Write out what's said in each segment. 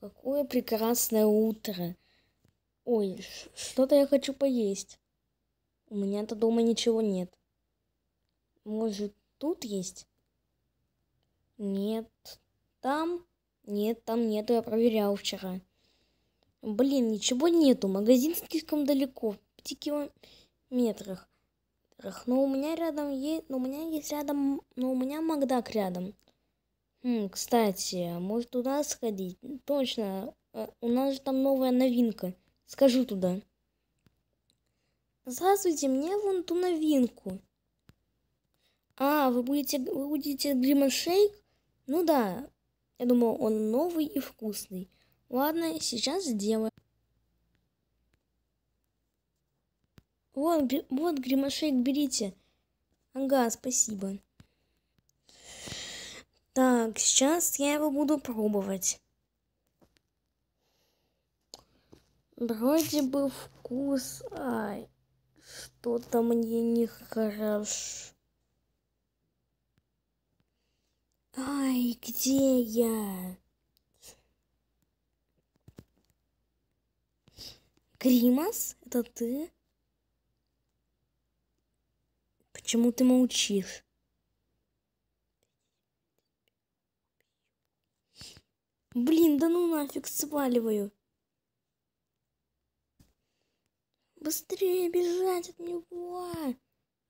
Какое прекрасное утро. Ой, что-то я хочу поесть. У меня-то дома ничего нет. Может, тут есть? Нет. Там? Нет, там нету, я проверял вчера. Блин, ничего нету. Магазин слишком далеко, в пяти километрах. Но у меня рядом есть, но у меня есть рядом, но у меня Макдак рядом кстати, а может у нас сходить? Точно, а, у нас же там новая новинка. Скажу туда. Здравствуйте, мне вон ту новинку. А, вы будете, вы будете Гримон Шейк? Ну да, я думал, он новый и вкусный. Ладно, сейчас сделаем. Вот, вот гримошейк берите. Ага, спасибо. Так, сейчас я его буду пробовать. Вроде бы вкус... Ай, что-то мне нехорошо. Ай, где я? Кримас, это ты? Почему ты молчишь? Блин, да ну нафиг, сваливаю. Быстрее бежать от него. А -а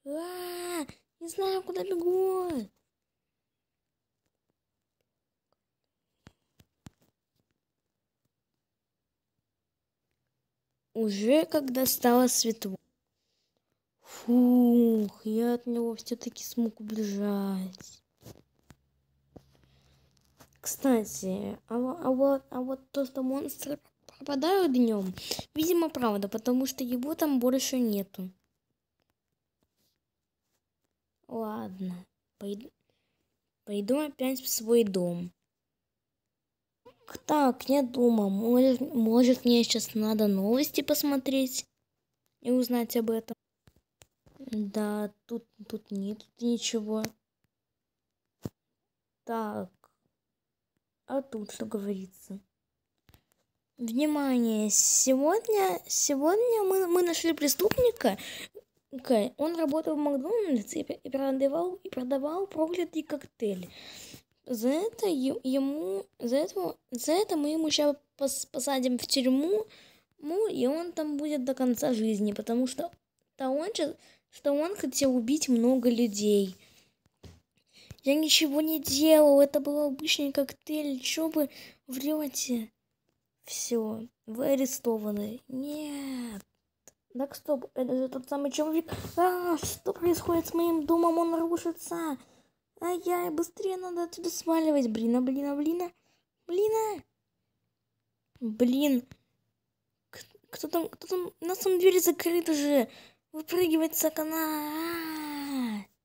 -а, не знаю, куда бегу. Уже когда стало светло. Фух, я от него все-таки смог убежать. Кстати, а, а, вот, а вот то, что монстры пропадают днем, видимо, правда, потому что его там больше нету. Ладно, пойду, пойду опять в свой дом. Так, я дома. Может, может, мне сейчас надо новости посмотреть и узнать об этом. Да, тут, тут нет ничего. Так, а тут что говорится. Внимание, сегодня, сегодня мы, мы нашли преступника. Okay. Он работал в Макдональдсе и продавал, и продавал проклятый коктейль. За это ему, за это, за это мы ему сейчас посадим в тюрьму, ну, и он там будет до конца жизни, потому что, то он, что он хотел убить много людей. Я ничего не делал. Это был обычный коктейль. Чё вы врете? Все, вы арестованы. Нет. Так, стоп, это же тот самый человек. А, что происходит с моим домом? Он рушится. Ай-яй, быстрее надо отсюда сваливать. блин, а блина. Блина. Блин. А а а? Кто там, кто там? На самом деле закрыто же. Выпрыгивать с окна. А -а -а.